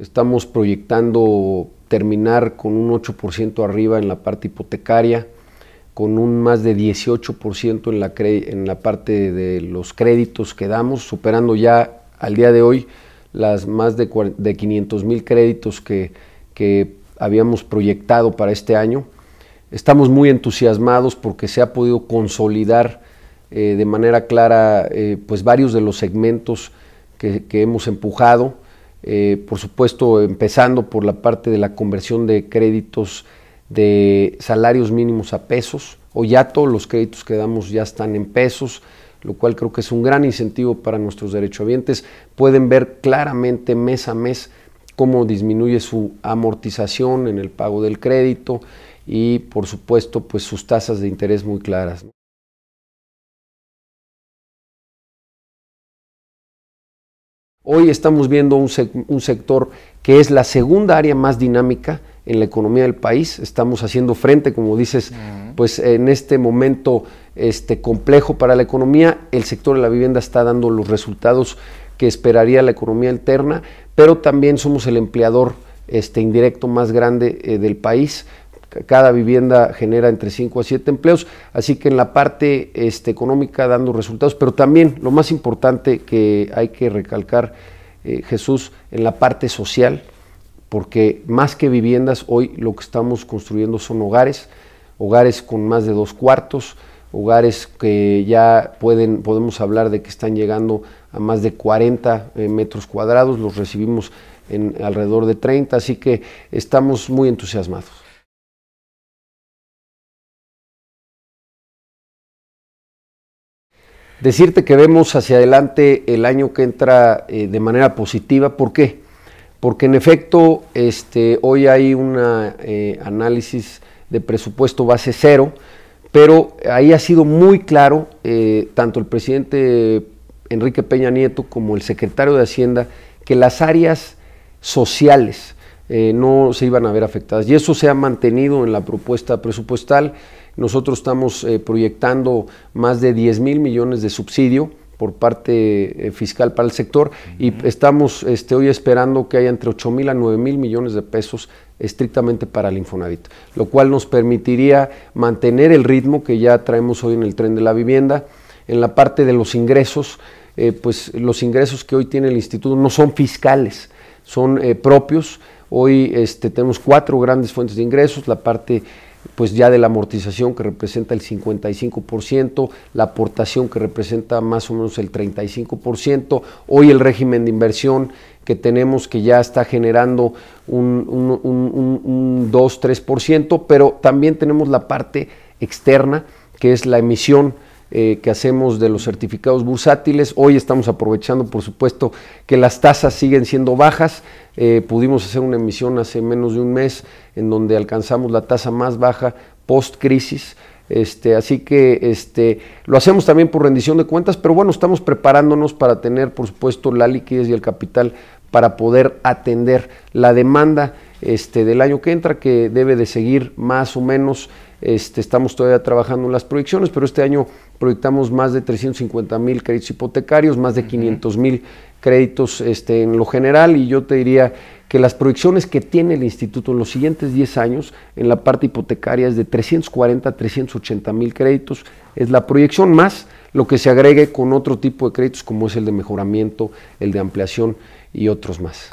Estamos proyectando terminar con un 8% arriba en la parte hipotecaria, con un más de 18% en la, parte de los créditos que damos, superando ya al día de hoy las más de, 500 mil créditos que habíamos proyectado para este año. Estamos muy entusiasmados porque se ha podido consolidar eh, de manera clara eh, pues varios de los segmentos que, hemos empujado. Eh, por supuesto, empezando por la parte de la conversión de créditos de salarios mínimos a pesos. o ya todos los créditos que damos ya están en pesos, lo cual creo que es un gran incentivo para nuestros derechohabientes. Pueden ver claramente mes a mes cómo disminuye su amortización en el pago del crédito y por supuesto pues sus tasas de interés muy claras. Hoy estamos viendo un, sector que es la segunda área más dinámica en la economía del país. Estamos haciendo frente, como dices, pues en este momento este, complejo para la economía, el sector de la vivienda está dando los resultados que esperaría la economía interna, pero también somos el empleador este, indirecto más grande eh, del país cada vivienda genera entre 5 a 7 empleos, así que en la parte este, económica dando resultados, pero también lo más importante que hay que recalcar, eh, Jesús, en la parte social, porque más que viviendas, hoy lo que estamos construyendo son hogares, hogares con más de dos cuartos, hogares que ya pueden, podemos hablar de que están llegando a más de 40 eh, metros cuadrados, los recibimos en alrededor de 30, así que estamos muy entusiasmados. Decirte que vemos hacia adelante el año que entra eh, de manera positiva, ¿por qué? Porque en efecto, este, hoy hay un eh, análisis de presupuesto base cero, pero ahí ha sido muy claro, eh, tanto el presidente Enrique Peña Nieto como el secretario de Hacienda, que las áreas sociales, eh, no se iban a ver afectadas. Y eso se ha mantenido en la propuesta presupuestal. Nosotros estamos eh, proyectando más de 10 mil millones de subsidio por parte eh, fiscal para el sector y estamos este, hoy esperando que haya entre 8 mil a 9 mil millones de pesos estrictamente para el Infonavit, lo cual nos permitiría mantener el ritmo que ya traemos hoy en el tren de la vivienda. En la parte de los ingresos, pues los ingresos que hoy tiene el instituto no son fiscales, son propios Hoy este, tenemos cuatro grandes fuentes de ingresos, la parte pues ya de la amortización que representa el 55%, la aportación que representa más o menos el 35%, hoy el régimen de inversión que tenemos que ya está generando un, un 2-3%, pero también tenemos la parte externa que es la emisión eh, que hacemos de los certificados bursátiles. Hoy estamos aprovechando, por supuesto, que las tasas siguen siendo bajas. Eh, pudimos hacer una emisión hace menos de un mes en donde alcanzamos la tasa más baja post crisis. Este, así que este, lo hacemos también por rendición de cuentas, pero bueno, estamos preparándonos para tener, por supuesto, la liquidez y el capital para poder atender la demanda este, del año que entra, que debe de seguir más o menos. Este, estamos todavía trabajando en las proyecciones, pero este año proyectamos más de 350 mil créditos hipotecarios, más de 500 mil créditos este, en lo general y yo te diría que las proyecciones que tiene el instituto en los siguientes 10 años en la parte hipotecaria es de 340 a 380 mil créditos, es la proyección más lo que se agregue con otro tipo de créditos como es el de mejoramiento, el de ampliación y otros más.